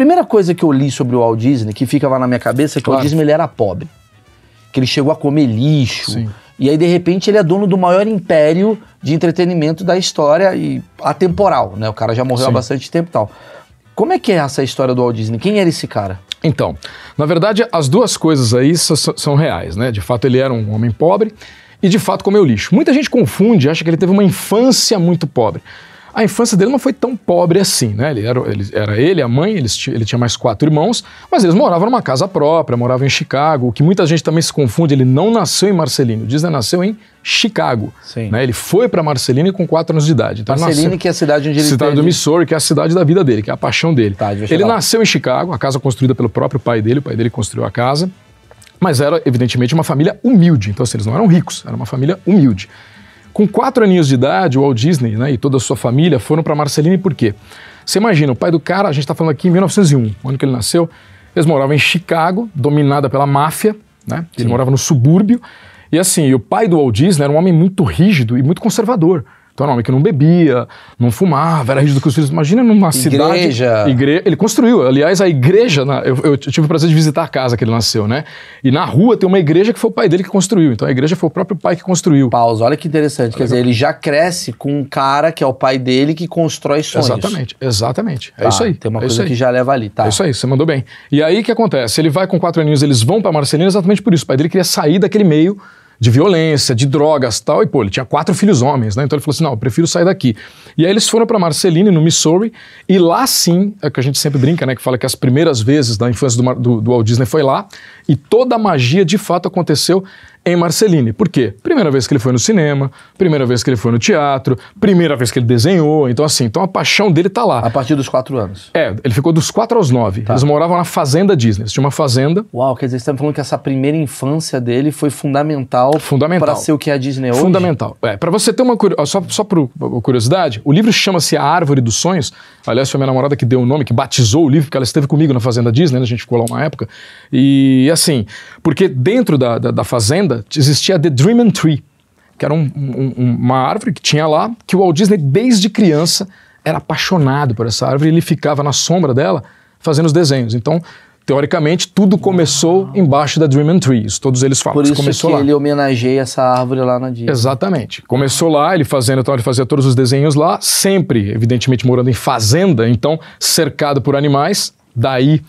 Primeira coisa que eu li sobre o Walt Disney, que ficava na minha cabeça, é que claro. o Walt Disney ele era pobre. Que ele chegou a comer lixo. Sim. E aí, de repente, ele é dono do maior império de entretenimento da história e atemporal, né? O cara já morreu Sim. há bastante tempo e tal. Como é que é essa história do Walt Disney? Quem era esse cara? Então, na verdade, as duas coisas aí são reais, né? De fato, ele era um homem pobre e, de fato, comeu lixo. Muita gente confunde, acha que ele teve uma infância muito pobre. A infância dele não foi tão pobre assim, né? Ele era ele, era ele a mãe, ele, ele tinha mais quatro irmãos, mas eles moravam numa casa própria, moravam em Chicago, o que muita gente também se confunde, ele não nasceu em Marcelino, Disney nasceu em Chicago. Né? Ele foi para Marcelino com quatro anos de idade. Então, nasceu... que é a cidade onde ele Cidade do Missouri, que é a cidade da vida dele, que é a paixão dele. Tá, ele nasceu em Chicago, a casa construída pelo próprio pai dele, o pai dele construiu a casa, mas era, evidentemente, uma família humilde. Então, assim, eles não eram ricos, era uma família humilde. Com quatro aninhos de idade, o Walt Disney né, e toda a sua família foram para Marceline por quê? Você imagina, o pai do cara, a gente está falando aqui em 1901, o ano que ele nasceu, eles moravam em Chicago, dominada pela máfia, né? ele Sim. morava no subúrbio, e assim, o pai do Walt Disney era um homem muito rígido e muito conservador. Então era um homem que não bebia, não fumava, era rígido com os filhos. Imagina numa igreja. cidade. Igreja. Ele construiu, aliás, a igreja. Na... Eu, eu, tive o prazer de visitar a casa que ele nasceu, né? E na rua tem uma igreja que foi o pai dele que construiu. Então a igreja foi o próprio pai que construiu. Pausa, olha que interessante. Quer é dizer, ele já cresce com um cara que é o pai dele que constrói sonhos. Exatamente, exatamente. É tá, é isso aí. Tem uma é coisa que já leva ali, tá? É isso aí, você mandou bem. E aí o que acontece? Ele vai com quatro aninhos, eles vão para Marcelino exatamente por isso. O pai dele queria sair daquele meio de violência, de drogas tal. E, pô, ele tinha quatro filhos homens, né? Então ele falou assim: não, eu prefiro sair daqui. E aí eles foram para Marceline, no Missouri, e lá sim, é que a gente sempre brinca, né? Que fala que as primeiras vezes da infância do, do, do Walt Disney foi lá, e toda a magia de fato aconteceu em Marceline. Por quê? Primeira vez que ele foi no cinema, primeira vez que ele foi no teatro, primeira vez que ele desenhou. Então, assim, então a paixão dele tá lá. A partir dos quatro anos. É, ele ficou dos quatro aos nove. Tá. Eles moravam na fazenda Disney. Tinha uma fazenda. Uau, quer dizer, você tá falando que essa primeira infância dele foi fundamental, fundamental. para ser o que é a Disney é hoje? Fundamental. É, para você ter uma só, só por curiosidade, o livro chama-se A Árvore dos Sonhos. Aliás, foi minha namorada que deu o nome, que batizou o livro, porque ela esteve comigo na fazenda Disney, né? a gente ficou lá uma época. E assim, porque dentro da, da, da fazenda, Irlanda, existia The Dreaming Tree, que era um, um, uma árvore que tinha lá, que o Walt Disney, desde criança, era apaixonado por essa árvore. Ele ficava na sombra dela fazendo os desenhos. Então, teoricamente, tudo começou embaixo da Dream Tree. isso Todos eles falam. Por isso começou que lá. ele homenageia essa árvore lá na Disney. Exatamente. Começou lá, ele fazendo, então ele fazia todos os desenhos lá, sempre, evidentemente, morando em fazenda, então cercado por animais. Daí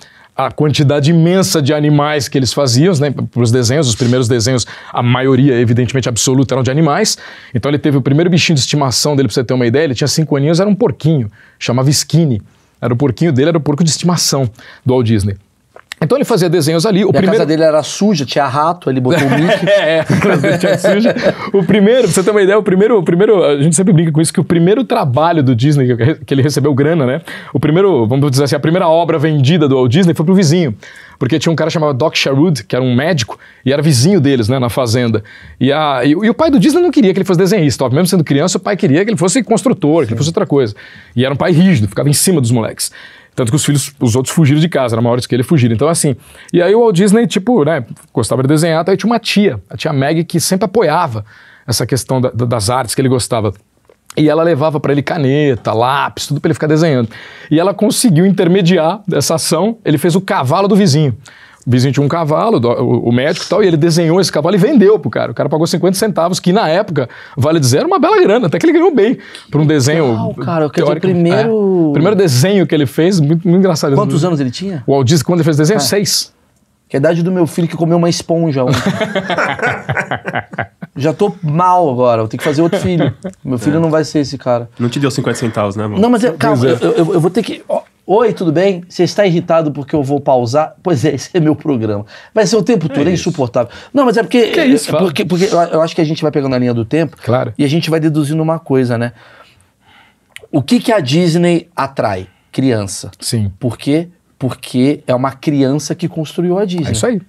a quantidade imensa de animais que eles faziam, né, para os desenhos, os primeiros desenhos, a maioria, evidentemente, absoluta, eram de animais. Então ele teve o primeiro bichinho de estimação dele, para você ter uma ideia, ele tinha cinco aninhos, era um porquinho, chamava Skinny. Era o porquinho dele, era o porco de estimação do Walt Disney. Então ele fazia desenhos ali. O e primeiro... A casa dele era suja, tinha rato, ele botou o Mickey. É, é, a casa dele tinha suja. O primeiro, pra você ter uma ideia, o primeiro, o primeiro. A gente sempre brinca com isso, que o primeiro trabalho do Disney, que ele recebeu grana, né? O primeiro, vamos dizer assim, a primeira obra vendida do Walt Disney foi pro vizinho. Porque tinha um cara chamado Doc Sherwood, que era um médico, e era vizinho deles, né, na fazenda. E, a, e, e o pai do Disney não queria que ele fosse desenhista, ó. mesmo sendo criança, o pai queria que ele fosse construtor, Sim. que ele fosse outra coisa. E era um pai rígido, ficava em cima dos moleques. Tanto que os filhos, os outros fugiram de casa, na maior que ele fugiram. Então, assim. E aí o Walt Disney, tipo, né, gostava de desenhar, aí tá, tinha uma tia, a tia Meg, que sempre apoiava essa questão da, da, das artes que ele gostava. E ela levava para ele caneta, lápis, tudo para ele ficar desenhando. E ela conseguiu intermediar essa ação, ele fez o cavalo do vizinho. Bizinho tinha um cavalo, o médico e tal, e ele desenhou esse cavalo e vendeu pro cara. O cara pagou 50 centavos, que na época, vale dizer, era uma bela grana, até que ele ganhou bem pra um desenho. Legal, cara, que é dizer, o primeiro. É. primeiro desenho que ele fez, muito, muito engraçado. Quantos anos ele tinha? O Walt quando ele fez desenho, é. seis. Que é a idade do meu filho que comeu uma esponja ontem. Já tô mal agora, vou ter que fazer outro filho. Meu filho é. não vai ser esse cara. Não te deu 50 centavos, né, mano? Não, mas, é, calma, é. eu, eu, eu, vou ter que. Ó, Oi, tudo bem? Você está irritado porque eu vou pausar? Pois é, esse é meu programa. Vai ser o tempo todo, é, é insuportável. Não, mas é porque. Que é isso, é porque, porque eu acho que a gente vai pegando a linha do tempo claro. e a gente vai deduzindo uma coisa, né? O que, que a Disney atrai? Criança. Sim. Por quê? Porque é uma criança que construiu a Disney. É isso aí.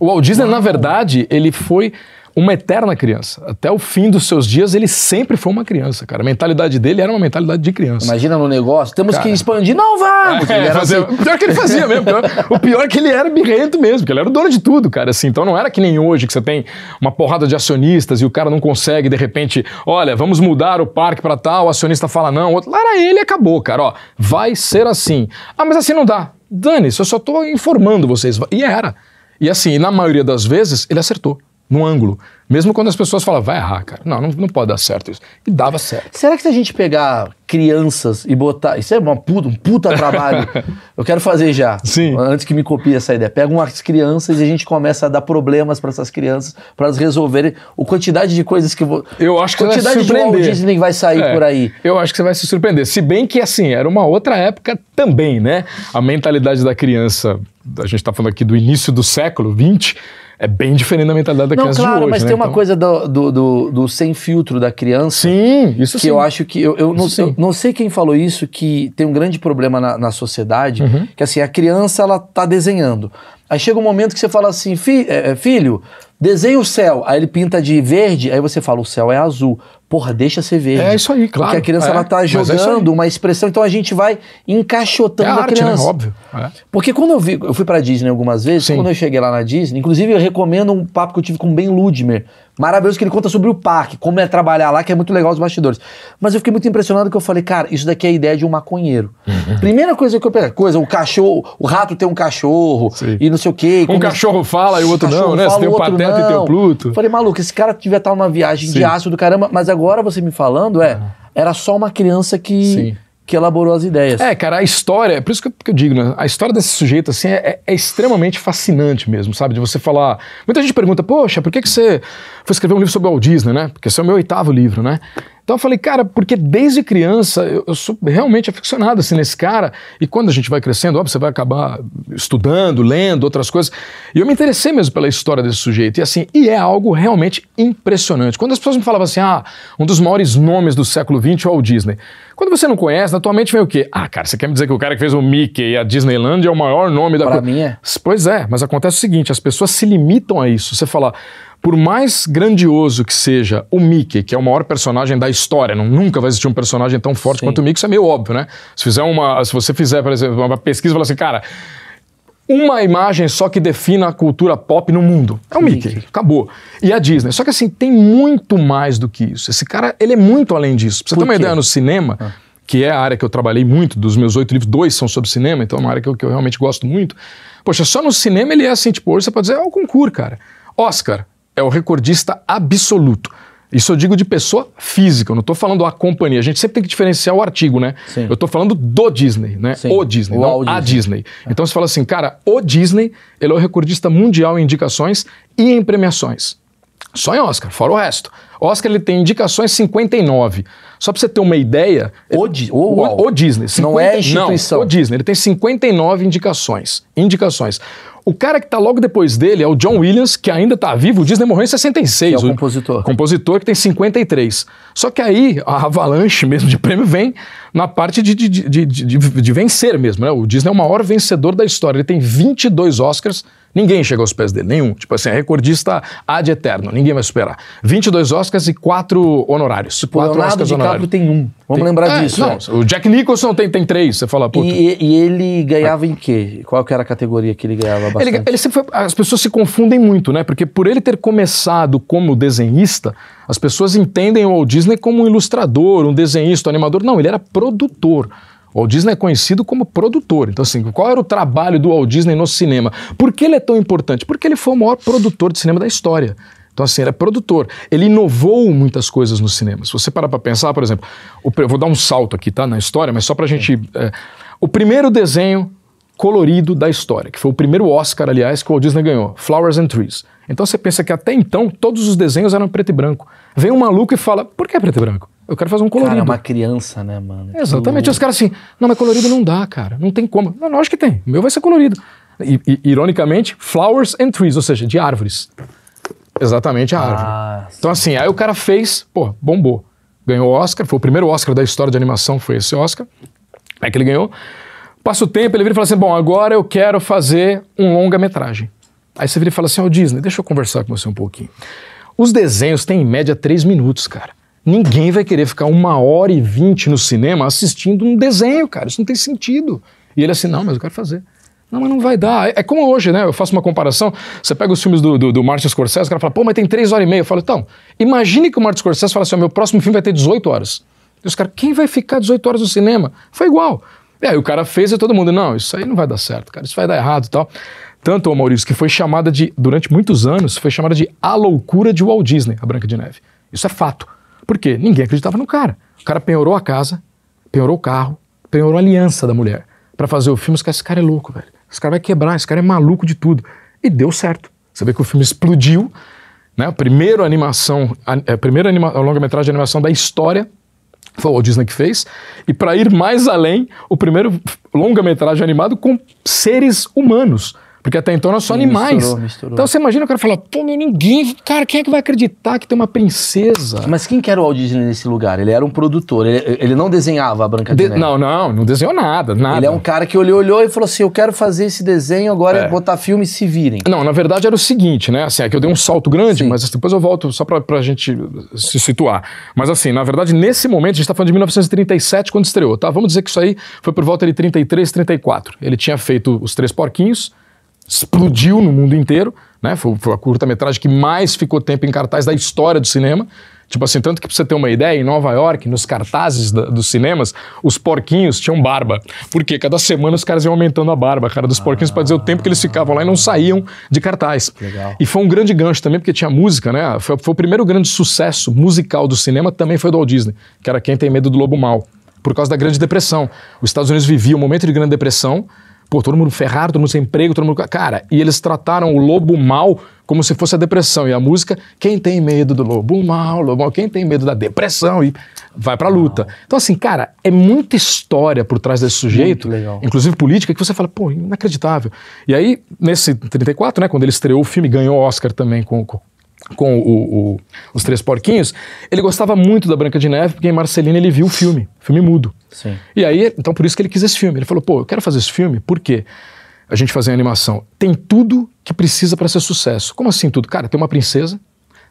O Walt Disney, Uau. na verdade, ele foi uma eterna criança. Até o fim dos seus dias, ele sempre foi uma criança, cara. A mentalidade dele era uma mentalidade de criança. Imagina no negócio, temos cara, que expandir. Não, vamos! É, fazia, assim. Pior que ele fazia mesmo. Pior, o pior é que ele era birrento mesmo, que ele era o dono de tudo, cara. Assim, então não era que nem hoje, que você tem uma porrada de acionistas e o cara não consegue, de repente, olha, vamos mudar o parque para tal, o acionista fala não, outro. Lá era ele acabou, cara. Ó, vai ser assim. Ah, mas assim não dá. Dane-se, eu só tô informando vocês. E era. E assim, na maioria das vezes, ele acertou no ângulo. Mesmo quando as pessoas falam, vai errar, cara. Não, não, não pode dar certo isso. E dava certo. Será que se a gente pegar crianças e botar. Isso é uma puta, um puta trabalho. Eu quero fazer já. Sim. Antes que me copie essa ideia. Pega umas crianças e a gente começa a dar problemas para essas crianças, para elas resolverem o quantidade de coisas que. Vo... Eu acho que quantidade você vai se surpreender. de Walt vai sair é, por aí. Eu acho que você vai se surpreender. Se bem que, assim, era uma outra época também, né? A mentalidade da criança. A gente está falando aqui do início do século 20 é bem diferente da mentalidade da não, criança claro, de hoje. Mas né? tem uma então... coisa do, do, do, do, sem filtro da criança. Sim, isso Que sim. eu acho que. Eu, eu, não, eu, não, sei quem falou isso, que tem um grande problema na, na sociedade, uhum. que assim, a criança ela tá desenhando. Aí chega um momento que você fala assim, Fi, é, filho, desenha o céu. Aí ele pinta de verde, aí você fala, o céu é azul. Porra, deixa ser verde. É isso aí, claro. Porque a criança é, ela tá é jogando é uma expressão, então a gente vai encaixotando é a, arte, a né? criança. Né? Óbvio. É. Porque quando eu vi, eu fui pra Disney algumas vezes, Sim. quando eu cheguei lá na Disney, inclusive eu recomendo um papo que eu tive com o Ben Ludmer, maravilhoso que ele conta sobre o parque, como é trabalhar lá, que é muito legal os bastidores. Mas eu fiquei muito impressionado que eu falei, cara, isso daqui é a ideia de um maconheiro. Uhum. Primeira coisa que eu peguei, coisa, o cachorro, o rato tem um cachorro Sim. e não sei o quê. Um cachorro fala e o outro não, né? Você tem o, o Pateta não. e tem o Pluto. falei, maluco, esse cara tiver estar numa viagem Sim. de aço do caramba, mas agora você me falando é, uhum. era só uma criança que... Sim que elaborou as ideias. É, cara, a história, por isso que eu, que eu digo, né? A história desse sujeito, assim, é, é, é, extremamente fascinante mesmo, sabe? De você falar. Muita gente pergunta, poxa, por que, que você foi escrever um livro sobre o Walt Disney, né? Porque esse é o meu oitavo livro, né? Então eu falei, cara, porque desde criança eu, eu, sou realmente aficionado assim, nesse cara. E quando a gente vai crescendo, óbvio, você vai acabar estudando, lendo outras coisas. E eu me interessei mesmo pela história desse sujeito. E assim, e é algo realmente impressionante. Quando as pessoas me falavam assim, ah, um dos maiores nomes do século XX é o Walt Disney. Quando você não conhece, na tua mente vem o quê? Ah, cara, você quer me dizer que o cara que fez o Mickey e a Disneyland é o maior nome da... Pra co... mim é. Pois é, mas acontece o seguinte, as pessoas se limitam a isso. Você fala por mais grandioso que seja o Mickey, que é o maior personagem da história, não, nunca vai existir um personagem tão forte Sim. quanto o Mickey, isso é meio óbvio, né? Se, fizer uma, se você fizer, por exemplo, uma pesquisa e falar assim, cara, uma imagem só que defina a cultura pop no mundo. É o Mickey, Mickey, acabou. E a Disney. Só que assim, tem muito mais do que isso. Esse cara, ele é muito além disso. Pra você ter uma ideia, no cinema, ah. que é a área que eu trabalhei muito, dos meus oito livros, dois são sobre cinema, então é uma área que eu, que eu realmente gosto muito. Poxa, só no cinema ele é assim, tipo, hoje você pode dizer, é o concurso, cara. Oscar, é o recordista absoluto. Isso eu digo de pessoa física, eu não estou falando a companhia. A gente sempre tem que diferenciar o artigo, né? Sim. Eu estou falando do Disney, né? Sim. O Disney, o não Disney. a Disney. É. Então você fala assim, cara, o Disney, ele é o recordista mundial em indicações e em premiações. Só em Oscar, fora o resto. Oscar ele tem indicações 59. Só para você ter uma ideia. O, o, o Disney. 50, não é instituição. Não, o Disney. Ele tem 59 indicações. Indicações. O cara que está logo depois dele é o John Williams, que ainda está vivo. O Disney morreu em 66. Que é o, o compositor. Compositor que tem 53. Só que aí a avalanche mesmo de prêmio vem na parte de, de, de, de, de vencer mesmo. Né? O Disney é o maior vencedor da história. Ele tem 22 Oscars Ninguém chega aos pés dele, nenhum. Tipo assim, é recordista ad eterno, ninguém vai superar. 22 Oscars e 4 honorários. Tipo, quatro Leonardo Oscars DiCaprio honorários. tem um. Vamos tem... lembrar é, disso. Não, é. O Jack Nicholson tem, tem três, você fala, puta. E, e ele ganhava é. em quê? Qual que era a categoria que ele ganhava bastante? Ele, ele foi, as pessoas se confundem muito, né? Porque por ele ter começado como desenhista, as pessoas entendem o Walt Disney como um ilustrador, um desenhista, um animador. Não, ele era produtor. O Walt Disney é conhecido como produtor. Então, assim, qual era o trabalho do Walt Disney no cinema? Por que ele é tão importante? Porque ele foi o maior produtor de cinema da história. Então, assim, ele é produtor. Ele inovou muitas coisas no cinema. Se você parar para pensar, por exemplo, o, vou dar um salto aqui, tá? Na história, mas só para a gente. É, o primeiro desenho colorido da história, que foi o primeiro Oscar, aliás, que o Walt Disney ganhou, Flowers and Trees. Então você pensa que até então todos os desenhos eram preto e branco. Vem um maluco e fala: por que é preto e branco? Eu quero fazer um colorido. Cara, é uma criança, né, mano? É, exatamente. Os caras assim, não, mas colorido não dá, cara. Não tem como. Não, lógico que tem. O meu vai ser colorido. I, I, ironicamente, flowers and trees, ou seja, de árvores. Exatamente a ah, árvore. Ah, então, assim, aí o cara fez, pô, bombou. Ganhou o Oscar, foi o primeiro Oscar da história de animação, foi esse Oscar. É que ele ganhou. Passa o tempo, ele vira e fala assim: bom, agora eu quero fazer um longa-metragem. Aí você vira e fala assim: ó, oh, Disney, deixa eu conversar com você um pouquinho. Os desenhos têm em média três minutos, cara. Ninguém vai querer ficar uma hora e vinte no cinema assistindo um desenho, cara. Isso não tem sentido. E ele assim, não, mas eu quero fazer. Não, mas não vai dar. É, é como hoje, né? Eu faço uma comparação. Você pega os filmes do, do, do Martin Scorsese, o cara fala, pô, mas tem três horas e meia. Eu falo, então, imagine que o Martin Scorsese fala assim, meu próximo filme vai ter 18 horas. E os caras, quem vai ficar 18 horas no cinema? Foi igual. E aí o cara fez e todo mundo, não, isso aí não vai dar certo, cara, isso vai dar errado e tal. Tanto, o Maurício, que foi chamada de, durante muitos anos, foi chamada de A Loucura de Walt Disney, a Branca de Neve. Isso é fato. Por quê? Ninguém acreditava no cara. O cara penhorou a casa, penhorou o carro, penhorou a aliança da mulher para fazer o filme. Os caras, esse cara é louco, velho. Esse cara vai quebrar, esse cara é maluco de tudo. E deu certo. Você vê que o filme explodiu, né? A primeira animação, a, é, a primeira anima, longa-metragem de animação da história foi o Walt Disney que fez. E para ir mais além, o primeiro longa-metragem animado com seres humanos. Porque até então eram só animais. Misturou, misturou. Então você imagina o cara falar, pô, meu, ninguém. Cara, quem é que vai acreditar que tem uma princesa? Mas quem que era o Walt Disney nesse lugar? Ele era um produtor, ele, ele não desenhava a Branca de, de Neve. Não, não, não desenhou nada, nada. Ele é um cara que olhou, olhou e falou assim: eu quero fazer esse desenho, agora é. botar filme e se virem. Não, na verdade era o seguinte, né? Assim, é que eu dei um salto grande, Sim. mas assim, depois eu volto só pra, pra gente se situar. Mas assim, na verdade, nesse momento, a gente tá falando de 1937, quando estreou, tá? Vamos dizer que isso aí foi por volta de 33, 34. Ele tinha feito Os Três Porquinhos explodiu no mundo inteiro, né? Foi, foi a curta-metragem que mais ficou tempo em cartaz da história do cinema. Tipo assim, tanto que pra você ter uma ideia, em Nova York, nos cartazes da, dos cinemas, os porquinhos tinham barba. Porque cada semana os caras iam aumentando a barba, cara dos ah, porquinhos, para dizer o tempo que eles ficavam lá e não saíam de cartaz. Legal. E foi um grande gancho também, porque tinha música, né? Foi, foi o primeiro grande sucesso musical do cinema, também foi do Walt Disney, que era Quem Tem Medo do Lobo Mal, por causa da Grande Depressão. Os Estados Unidos viviam um momento de Grande Depressão, pô, todo mundo ferrado, todo mundo sem emprego, todo mundo. Cara, e eles trataram o lobo mal como se fosse a depressão. E a música, quem tem medo do lobo mal, lobo mal, quem tem medo da depressão, e vai pra luta. Então, assim, cara, é muita história por trás desse sujeito, inclusive política, que você fala, pô, inacreditável. E aí, nesse 34, né, quando ele estreou o filme, ganhou Oscar também com, com com o, o, os Três Porquinhos, ele gostava muito da Branca de Neve, porque em Marcelina ele viu o filme, filme mudo. Sim. E aí, então por isso que ele quis esse filme. Ele falou, pô, eu quero fazer esse filme, por quê? A gente fazer animação. Tem tudo que precisa para ser sucesso. Como assim tudo? Cara, tem uma princesa,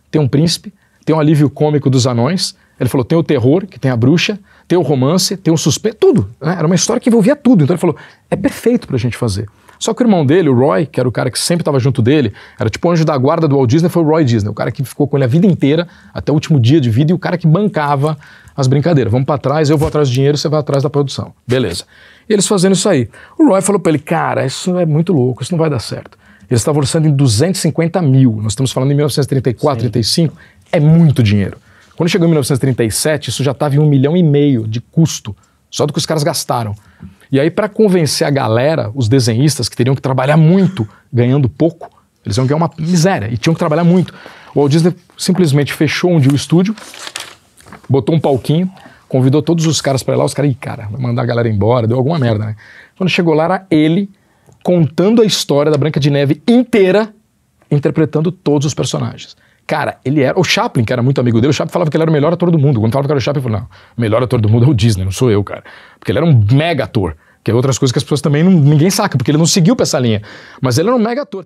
tem um príncipe, tem um alívio cômico dos anões. Ele falou, tem o terror, que tem a bruxa, tem o romance, tem o suspeito tudo. Né? Era uma história que envolvia tudo. Então ele falou, é perfeito para a gente fazer. Só que o irmão dele, o Roy, que era o cara que sempre estava junto dele, era tipo o anjo da guarda do Walt Disney, foi o Roy Disney, o cara que ficou com ele a vida inteira, até o último dia de vida, e o cara que bancava as brincadeiras. Vamos para trás, eu vou atrás do dinheiro, você vai atrás da produção. Beleza. E eles fazendo isso aí. O Roy falou para ele, cara, isso é muito louco, isso não vai dar certo. Eles estavam orçando em 250 mil, nós estamos falando em 1934, Sim. 35, é muito dinheiro. Quando chegou em 1937, isso já estava em um milhão e meio de custo, só do que os caras gastaram. E aí, para convencer a galera, os desenhistas, que teriam que trabalhar muito, ganhando pouco, eles iam ganhar uma miséria e tinham que trabalhar muito. O Walt Disney simplesmente fechou um dia o estúdio, botou um palquinho, convidou todos os caras para lá, os caras, Ih, cara, vai mandar a galera embora, deu alguma merda, né? Quando chegou lá, era ele contando a história da Branca de Neve inteira, interpretando todos os personagens. Cara, ele era. O Chaplin, que era muito amigo dele, o Chaplin falava que ele era o melhor ator do mundo. Quando falava que era o Chaplin, ele falava: não, o melhor ator do mundo é o Disney, não sou eu, cara. Porque ele era um mega ator. Que é outras coisas que as pessoas também não, ninguém saca, porque ele não seguiu pra essa linha. Mas ele era um mega ator.